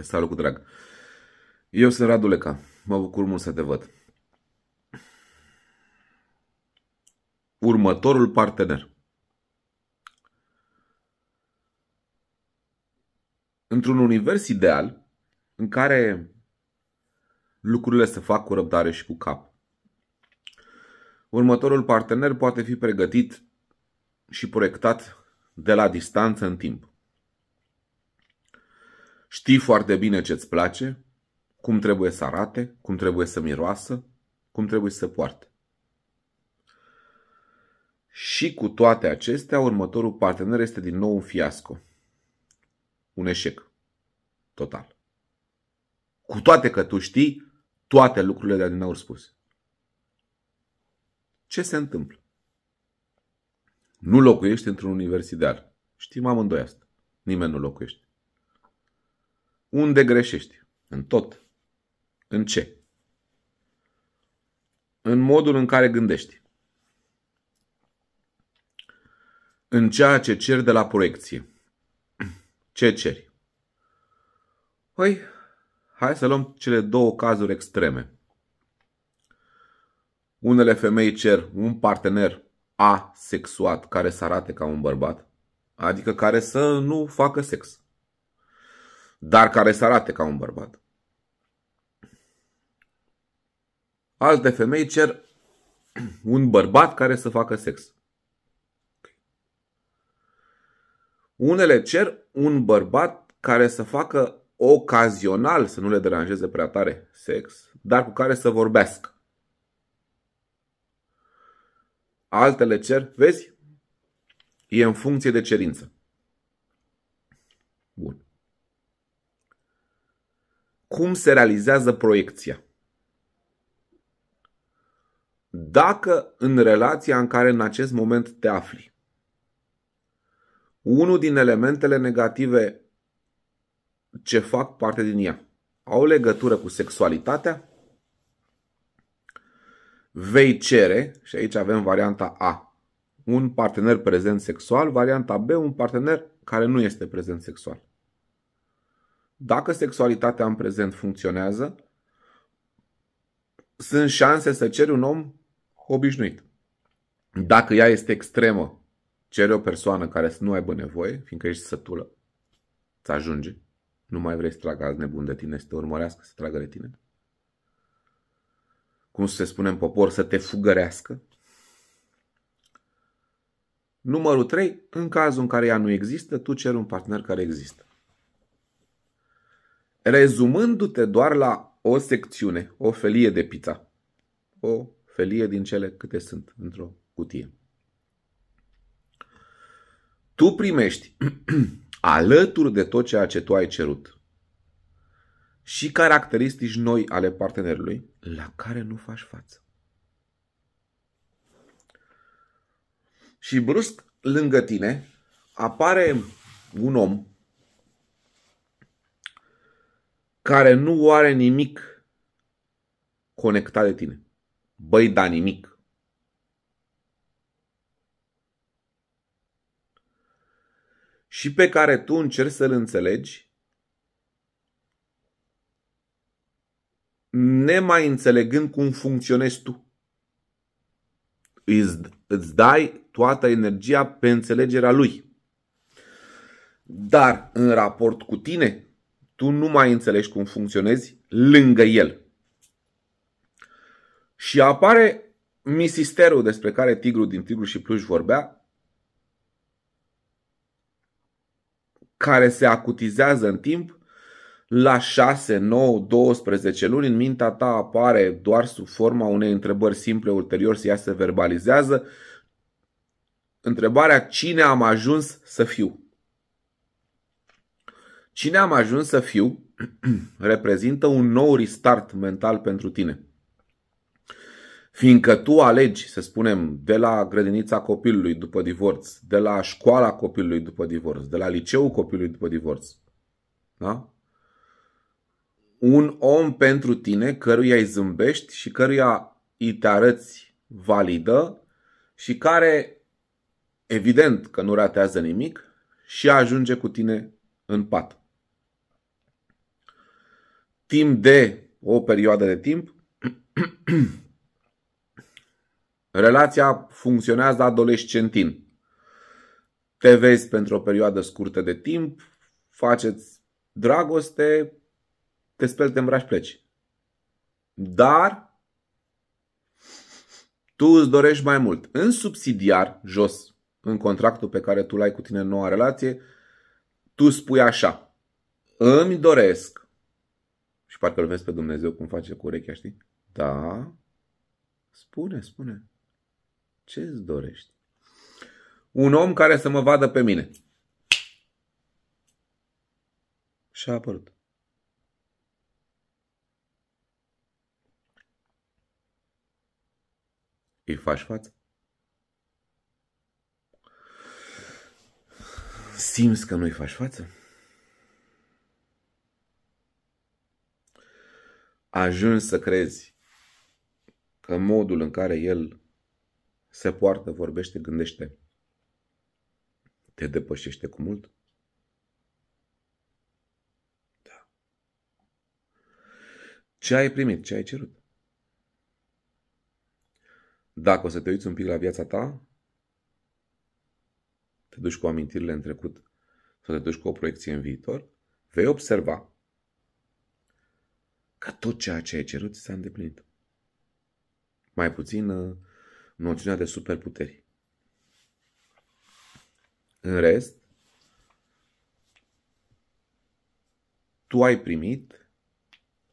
Te salut cu drag. Eu sunt Radu Leca. Mă bucur mult să te văd. Următorul partener. Într-un univers ideal în care lucrurile se fac cu răbdare și cu cap. Următorul partener poate fi pregătit și proiectat de la distanță în timp. Știi foarte bine ce-ți place, cum trebuie să arate, cum trebuie să miroasă, cum trebuie să poarte. Și cu toate acestea, următorul partener este din nou un fiasco. Un eșec. Total. Cu toate că tu știi toate lucrurile de din aur spuse. Ce se întâmplă? Nu locuiești într-un univers ideal. Știm amândoi asta. Nimeni nu locuiește. Unde greșești? În tot. În ce? În modul în care gândești. În ceea ce ceri de la proiecție. Ce ceri? Păi, hai să luăm cele două cazuri extreme. Unele femei cer un partener asexuat care să arate ca un bărbat, adică care să nu facă sex dar care să arate ca un bărbat. Alte femei cer un bărbat care să facă sex. Unele cer un bărbat care să facă ocazional, să nu le deranjeze prea tare sex, dar cu care să vorbească. Altele cer, vezi, e în funcție de cerință. cum se realizează proiecția. Dacă în relația în care în acest moment te afli, unul din elementele negative ce fac parte din ea au legătură cu sexualitatea, vei cere, și aici avem varianta A, un partener prezent sexual, varianta B, un partener care nu este prezent sexual dacă sexualitatea în prezent funcționează, sunt șanse să ceri un om obișnuit. Dacă ea este extremă, cere o persoană care să nu aibă nevoie, fiindcă ești sătulă, să ajunge, nu mai vrei să tragă alt nebun de tine, să te urmărească, să tragă de tine. Cum se spune în popor, să te fugărească. Numărul 3, în cazul în care ea nu există, tu ceri un partener care există rezumându-te doar la o secțiune, o felie de pizza. O felie din cele câte sunt într-o cutie. Tu primești alături de tot ceea ce tu ai cerut și caracteristici noi ale partenerului la care nu faci față. Și brusc, lângă tine, apare un om care nu are nimic conectat de tine. Băi, da nimic. Și pe care tu încerci să-l înțelegi, nemai înțelegând cum funcționezi tu. Îți, dai toată energia pe înțelegerea lui. Dar în raport cu tine, tu nu mai înțelegi cum funcționezi lângă el. Și apare misisterul despre care tigru din Tigru și Pluș vorbea, care se acutizează în timp, la 6, 9, 12 luni în mintea ta apare doar sub forma unei întrebări simple, ulterior ea se verbalizează, întrebarea cine am ajuns să fiu. Cine am ajuns să fiu reprezintă un nou restart mental pentru tine. Fiindcă tu alegi, să spunem, de la grădinița copilului după divorț, de la școala copilului după divorț, de la liceul copilului după divorț, da? un om pentru tine căruia îi zâmbești și căruia îi te arăți validă și care, evident că nu ratează nimic, și ajunge cu tine în pat timp de o perioadă de timp, relația funcționează adolescentin. Te vezi pentru o perioadă scurtă de timp, faceți dragoste, te speli, te îmbraci, pleci. Dar tu îți dorești mai mult. În subsidiar, jos, în contractul pe care tu l-ai cu tine în noua relație, tu spui așa. Îmi doresc și parcă îl vezi pe Dumnezeu cum face cu urechea, știi? Da. Spune, spune. Ce îți dorești? Un om care să mă vadă pe mine. Și a apărut. Îi faci față? Simți că nu-i faci față? ajungi să crezi că modul în care el se poartă, vorbește, gândește, te depășește cu mult? Da. Ce ai primit? Ce ai cerut? Dacă o să te uiți un pic la viața ta, te duci cu amintirile în trecut sau te duci cu o proiecție în viitor, vei observa că tot ceea ce ai cerut s-a îndeplinit. Mai puțin uh, noțiunea de superputeri. În rest, tu ai primit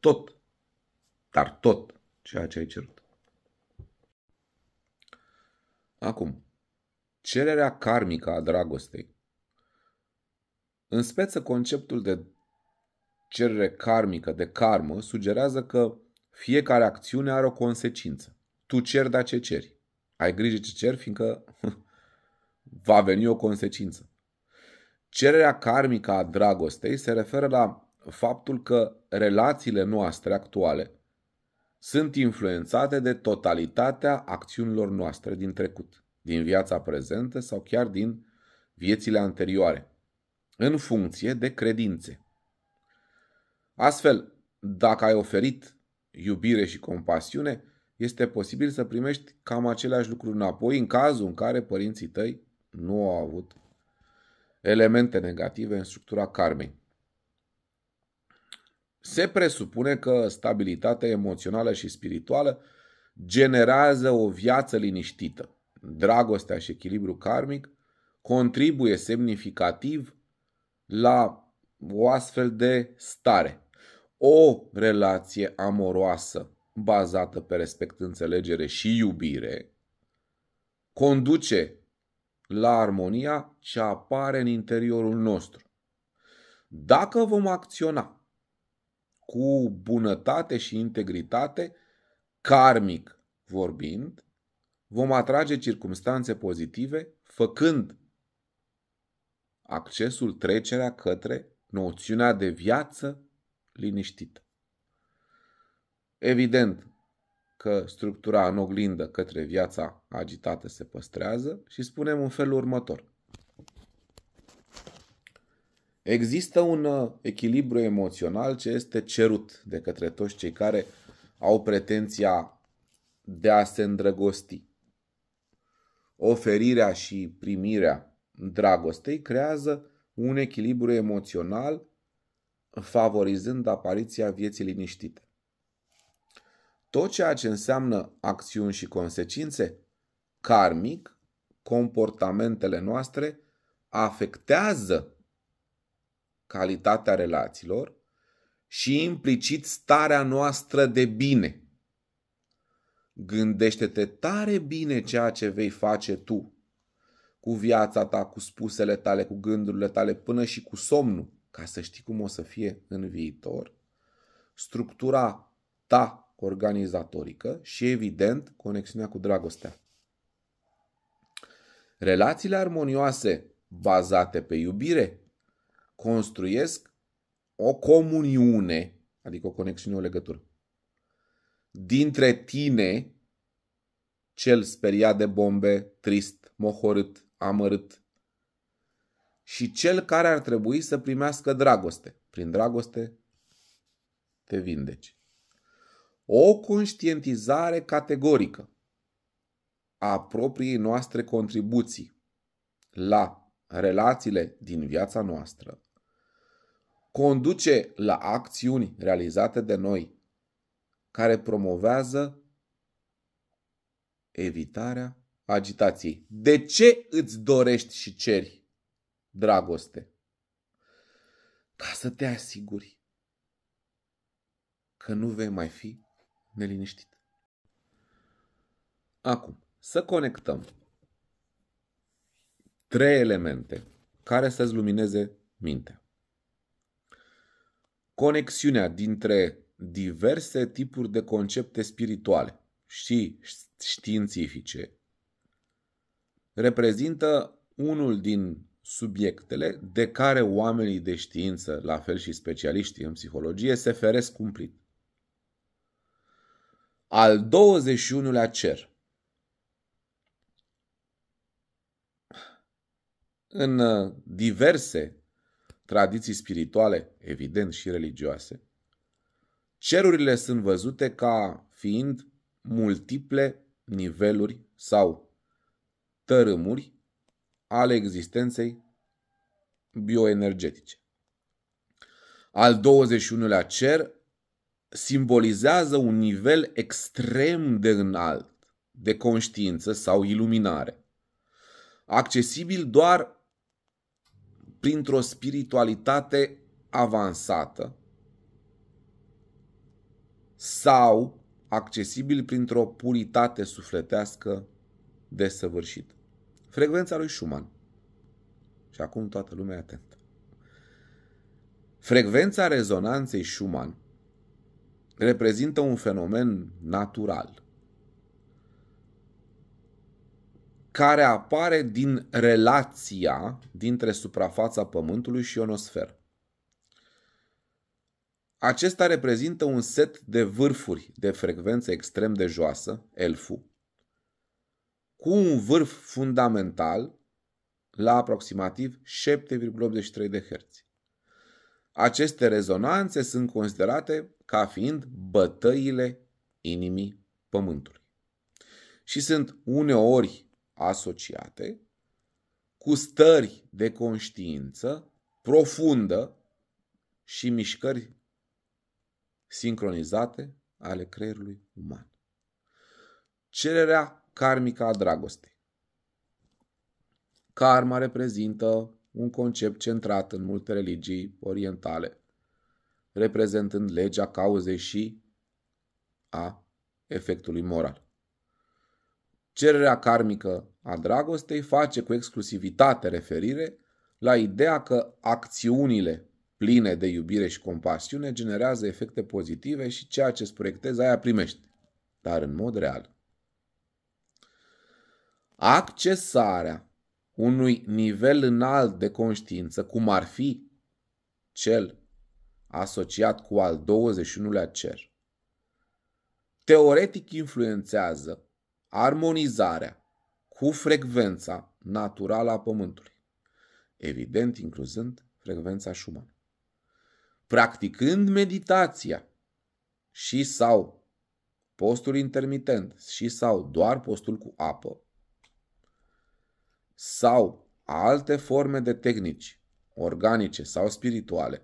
tot, dar tot ceea ce ai cerut. Acum, cererea karmică a dragostei. În speță, conceptul de cerere karmică de karmă sugerează că fiecare acțiune are o consecință. Tu ceri, dar ce ceri? Ai grijă ce ceri, fiindcă va veni o consecință. Cererea karmică a dragostei se referă la faptul că relațiile noastre actuale sunt influențate de totalitatea acțiunilor noastre din trecut, din viața prezentă sau chiar din viețile anterioare, în funcție de credințe. Astfel, dacă ai oferit iubire și compasiune, este posibil să primești cam aceleași lucruri înapoi în cazul în care părinții tăi nu au avut elemente negative în structura karmei. Se presupune că stabilitatea emoțională și spirituală generează o viață liniștită. Dragostea și echilibru karmic contribuie semnificativ la o astfel de stare o relație amoroasă bazată pe respect, înțelegere și iubire conduce la armonia ce apare în interiorul nostru. Dacă vom acționa cu bunătate și integritate, karmic vorbind, vom atrage circumstanțe pozitive, făcând accesul, trecerea către noțiunea de viață liniștit. Evident că structura în oglindă către viața agitată se păstrează și spunem în felul următor. Există un uh, echilibru emoțional ce este cerut de către toți cei care au pretenția de a se îndrăgosti. Oferirea și primirea dragostei creează un echilibru emoțional favorizând apariția vieții liniștite. Tot ceea ce înseamnă acțiuni și consecințe, karmic, comportamentele noastre afectează calitatea relațiilor și implicit starea noastră de bine. Gândește-te tare bine ceea ce vei face tu, cu viața ta, cu spusele tale, cu gândurile tale, până și cu somnul ca să știi cum o să fie în viitor, structura ta organizatorică și, evident, conexiunea cu dragostea. Relațiile armonioase bazate pe iubire construiesc o comuniune, adică o conexiune, o legătură, dintre tine, cel speriat de bombe, trist, mohorât, amărât, și cel care ar trebui să primească dragoste. Prin dragoste te vindeci. O conștientizare categorică a propriei noastre contribuții la relațiile din viața noastră conduce la acțiuni realizate de noi care promovează evitarea agitației. De ce îți dorești și ceri dragoste. Ca să te asiguri că nu vei mai fi neliniștit. Acum, să conectăm trei elemente care să-ți lumineze mintea. Conexiunea dintre diverse tipuri de concepte spirituale și științifice reprezintă unul din subiectele de care oamenii de știință, la fel și specialiștii în psihologie, se feresc cumplit. Al 21-lea cer. În uh, diverse tradiții spirituale, evident și religioase, cerurile sunt văzute ca fiind multiple niveluri sau tărâmuri ale existenței bioenergetice. Al 21-lea cer simbolizează un nivel extrem de înalt de conștiință sau iluminare, accesibil doar printr-o spiritualitate avansată sau accesibil printr-o puritate sufletească desăvârșită. Frecvența lui Schumann. Și acum toată lumea e atentă. Frecvența rezonanței Schumann reprezintă un fenomen natural care apare din relația dintre suprafața Pământului și ionosferă. Acesta reprezintă un set de vârfuri de frecvență extrem de joasă, elfu, cu un vârf fundamental la aproximativ 7,83 de Hz. Aceste rezonanțe sunt considerate ca fiind bătăile inimii Pământului și sunt uneori asociate cu stări de conștiință profundă și mișcări sincronizate ale creierului uman. Cererea karmică a dragostei. Karma reprezintă un concept centrat în multe religii orientale, reprezentând legea cauzei și a efectului moral. Cererea karmică a dragostei face cu exclusivitate referire la ideea că acțiunile pline de iubire și compasiune generează efecte pozitive și ceea ce îți proiectezi aia primești, dar în mod real accesarea unui nivel înalt de conștiință, cum ar fi cel asociat cu al 21-lea cer, teoretic influențează armonizarea cu frecvența naturală a Pământului, evident incluzând frecvența Schumann. Practicând meditația și sau postul intermitent și sau doar postul cu apă, sau alte forme de tehnici organice sau spirituale.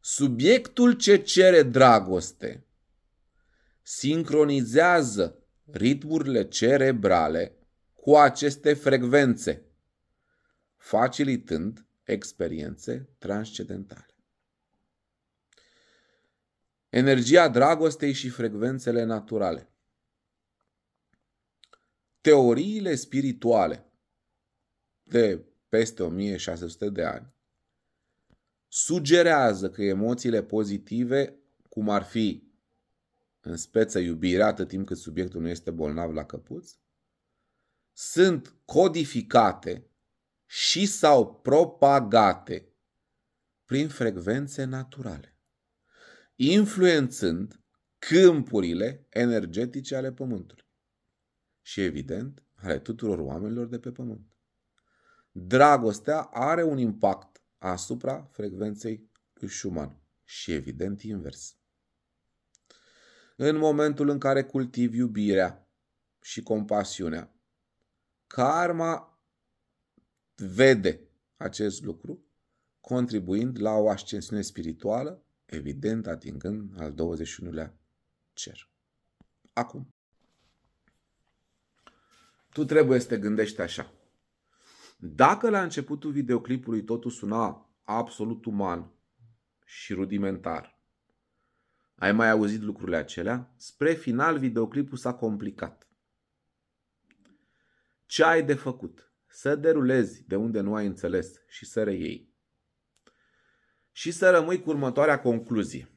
Subiectul ce cere dragoste sincronizează ritmurile cerebrale cu aceste frecvențe, facilitând experiențe transcendentale. Energia dragostei și frecvențele naturale. Teoriile spirituale de peste 1600 de ani, sugerează că emoțiile pozitive, cum ar fi în speță iubirea, atât timp cât subiectul nu este bolnav la căpuț, sunt codificate și sau propagate prin frecvențe naturale, influențând câmpurile energetice ale Pământului și, evident, ale tuturor oamenilor de pe Pământ dragostea are un impact asupra frecvenței lui Schumann și evident invers. În momentul în care cultivi iubirea și compasiunea, karma vede acest lucru, contribuind la o ascensiune spirituală, evident atingând al 21-lea cer. Acum, tu trebuie să te gândești așa. Dacă la începutul videoclipului totul suna absolut uman și rudimentar, ai mai auzit lucrurile acelea, spre final videoclipul s-a complicat. Ce ai de făcut? Să derulezi de unde nu ai înțeles și să reiei. Și să rămâi cu următoarea concluzie.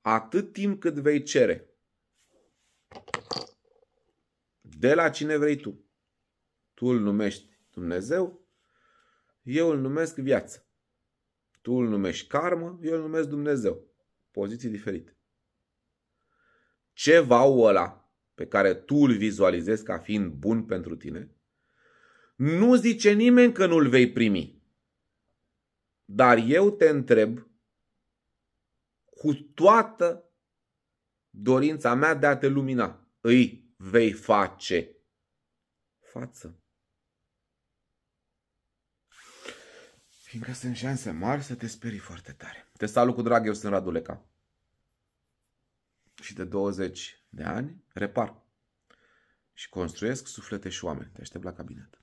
Atât timp cât vei cere de la cine vrei tu tu îl numești Dumnezeu, eu îl numesc viață. Tu îl numești karmă, eu îl numesc Dumnezeu. Poziții diferite. Ceva ăla pe care tu îl vizualizezi ca fiind bun pentru tine, nu zice nimeni că nu-l vei primi. Dar eu te întreb cu toată dorința mea de a te lumina. Îi vei face față. Încă sunt șanse mari să te sperii foarte tare. Te salut cu drag, eu sunt Raduleca. Și de 20 de ani repar și construiesc suflete și oameni. Te aștept la cabinet.